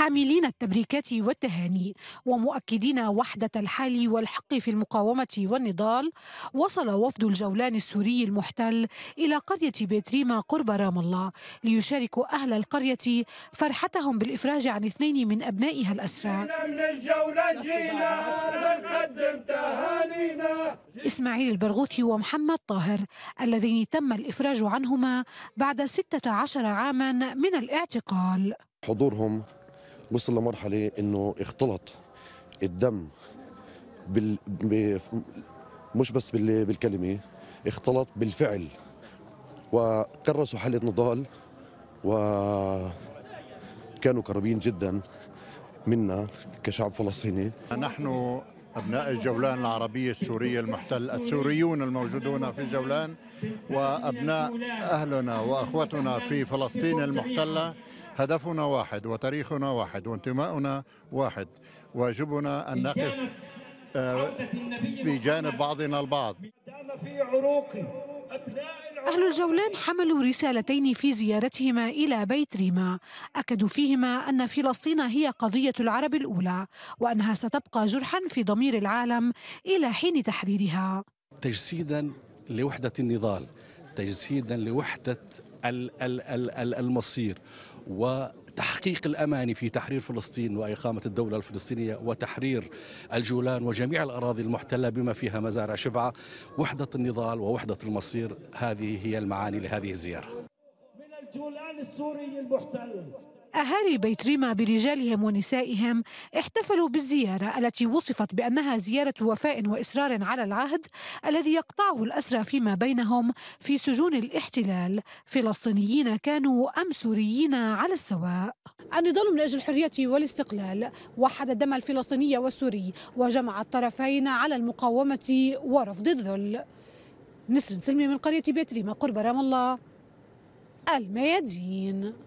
حاملين التبريكات والتهاني ومؤكدين وحدة الحال والحق في المقاومة والنضال وصل وفد الجولان السوري المحتل إلى قرية بتريما قرب رام الله ليشاركوا أهل القرية فرحتهم بالإفراج عن اثنين من أبنائها الأسرى إسماعيل البرغوثي ومحمد طاهر اللذين تم الإفراج عنهما بعد 16 عاما من الاعتقال حضورهم وصل لمرحله انه اختلط الدم بال... ب... مش بس بال... بالكلمه اختلط بالفعل وكرسوا حاله نضال وكانوا قريبين جدا منا كشعب فلسطيني نحن أبناء الجولان العربية السورية المحتل السوريون الموجودون في جولان وأبناء أهلنا وأخوتنا في فلسطين المحتلة هدفنا واحد وتاريخنا واحد وانتماؤنا واحد واجبنا أن نقف آه، بجانب بعضنا البعض في عروق أبناء أهل الجولان حملوا رسالتين في زيارتهما إلى بيت ريما أكدوا فيهما أن فلسطين هي قضية العرب الأولى وأنها ستبقى جرحا في ضمير العالم إلى حين تحريرها تجسيدا لوحدة النضال تجسيدا لوحدة المصير وتحقيق الأماني في تحرير فلسطين وإقامة الدولة الفلسطينية وتحرير الجولان وجميع الأراضي المحتلة بما فيها مزارع شبعة وحدة النضال ووحدة المصير هذه هي المعاني لهذه الزيارة من الجولان السوري المحتل أهالي بيت ريما برجالهم ونسائهم احتفلوا بالزيارة التي وصفت بأنها زيارة وفاء وإصرار على العهد الذي يقطعه الأسرى فيما بينهم في سجون الاحتلال فلسطينيين كانوا أم سوريين على السواء النضال من أجل الحرية والاستقلال وحد الدم الفلسطيني والسوري وجمع الطرفين على المقاومة ورفض الذل نسر سلمي من قرية بيت ريما قرب رام الله الميادين